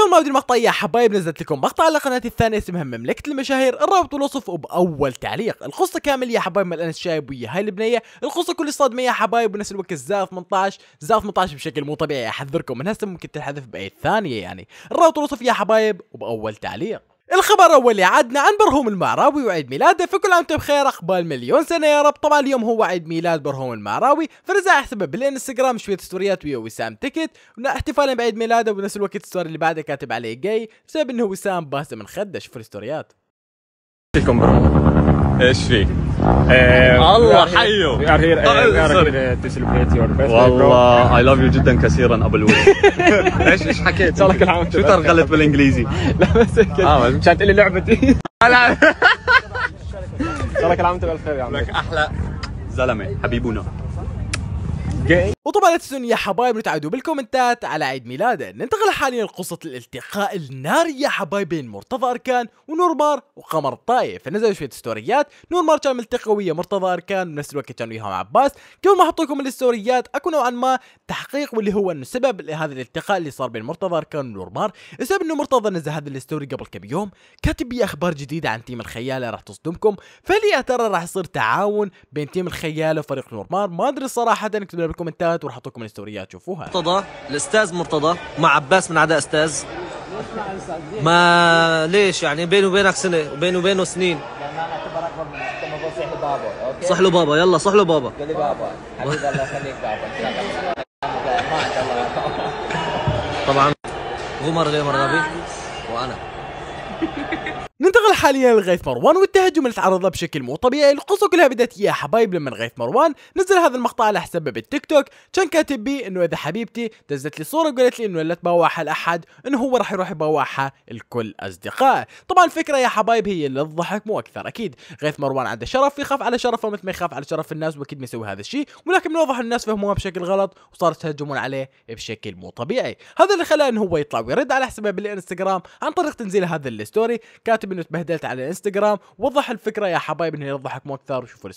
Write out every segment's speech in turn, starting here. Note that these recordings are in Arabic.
قبل ما ابدا المقطع يا حبايب نزلت لكم مقطع على قناتي الثانيه اسمها مملكه المشاهير الرابط والوصف وباول تعليق القصه كامل يا حبايب مال انس شايب ويا هاي البنيه القصه كل صدمه يا حبايب بنفس الوقت زاف 18 زاف 18 بشكل مو طبيعي احذركم من هسه ممكن تنحذف باي ثانيه يعني الرابط والوصف يا حبايب وباول تعليق الخبر الاول عدنا عن برهوم المعراوي وعيد ميلاده فكل عام وانتم بخير اقبال مليون سنه يا رب طبعا اليوم هو عيد ميلاد برهوم المعراوي فرزع حسبه بالانستغرام شويه ستوريات ويا وسام تكت احتفالا بعيد ميلاده وبنفس الوقت الستوري اللي بعده كاتب عليه جاي بسبب انه وسام باسم من خده شوف الستوريات. ايش فيك؟ آه، الله حيو طيب، والله اي لاف يو جدا كثيرا ابو الوليد ايش ايش حكيت؟ ان شاء الله كل عام شو ترغلت بالانجليزي؟ لا بس مشان تقول لي لعبتي ان شاء الله كل عام وانت بالخير يا عم لك احلى زلمه حبيبنا جاي وطبعا لا تنسون يا حبايب تعادوا بالكومنتات على عيد ميلاده ننتقل حاليا لقصة الالتقاء الناري يا حبايب بين مرتضى أركان ونور مار وقمر الطايف فنزلوا شوية ستوريات نور مار كان ملتقى ويا مرتضى أركان بنفس الوقت كان وياهم عباس قبل ما أحط لكم الستوريات أكو نوعا ما تحقيق واللي هو أنه سبب لهذا الالتقاء اللي صار بين مرتضى أركان ونور مار السبب أنه مرتضى نزل هذا الستوري قبل كم يوم كاتب بي أخبار جديدة عن تيم الخيالة راح تصدمكم يا ترى راح يصير تعاون بين تيم الخيالة وفريق نور مار ما أدري صراحة اكتبوا بالكومنتات الستوريات وراح احط لكم الستوريات شوفوها مرتضى الاستاذ مرتضى مع عباس من عدا استاذ ما ليش يعني بيني وبينك سنه وبيني وبينه سنين صح له بابا يلا صح له بابا قال بابا حبيبي الله يخليك بابا طبعا غمر غمر نبي وانا شغل حاليا لغيث مروان والتهجم اللي تعرض له بشكل مو طبيعي القصة كلها بدت يا حبايب لما غيث مروان نزل هذا المقطع على حسابه بالتيك توك كان كاتب بيه انه اذا حبيبتي دزت لي صورة وقالت لي انه لا تباوعها لاحد انه هو راح يروح يباوعها لكل اصدقائه طبعا الفكرة يا حبايب هي للضحك مو اكثر اكيد غيث مروان عنده شرف يخاف على شرفه مثل ما يخاف على شرف الناس واكيد ما يسوي هذا الشيء ولكن من واضح الناس فهموها بشكل غلط وصارت تهجمون عليه بشكل مو طبيعي هذا اللي خلاه انه هو يطلع ويرد على حسابه بالانستغرام عن طريق تنزيل هذا الستوري كاتب انه بهدلت على الانستغرام وضح الفكره يا حبايب انه يضحك مو اكثر وشوفوا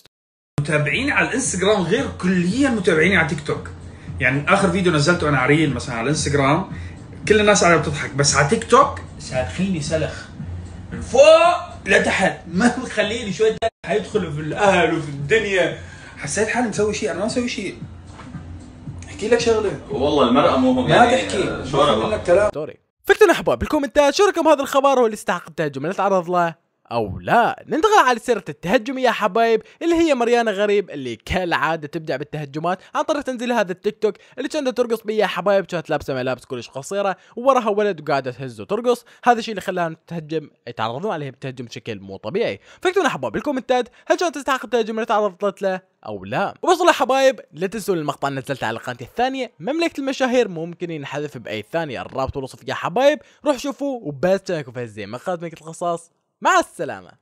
متابعيني على الانستغرام غير كليا متابعيني على تيك توك يعني اخر فيديو نزلته انا عريل مثلا على الانستغرام كل الناس عم بتضحك بس على تيك توك سالخيني سلخ من فوق لتحت ما مخليني شويه حيدخلوا في الاهل وفي الدنيا حسيت حالي مسوي شيء انا ما مسوي شيء احكي لك شغله والله المرأة مو ما يعني تحكي شو لك كلام فاكتبوا احباب بالكومنتات شو رأيكم هذا الخبر واللي استحق التهجم اللي تعرض له او لا ننتقل على سيرة التهجم يا حبايب اللي هي مريانة غريب اللي كالعادة تبدع بالتهجمات عن طريق تنزيل هذا التيك توك اللي كانت ترقص بيه يا حبايب كانت لابسة ملابس كلش قصيرة ووراها ولد وقاعدة تهز وترقص هذا الشيء اللي خلاها تهجم يتعرضون عليها بالتهجم بشكل مو طبيعي فاكتبوا لنا حبايب بالكومنتات هل كانت تستحق التهجم اللي تعرضت له او لا وبصل حبايب لا تنسوا المقطع اللي نزلته على قناتي الثانيه مملكه المشاهير ممكن ينحذف باي ثانيه الرابط والوصف يا حبايب روح شوفوه وبس تشاركوا في زي ما قدمك القصص مع السلامة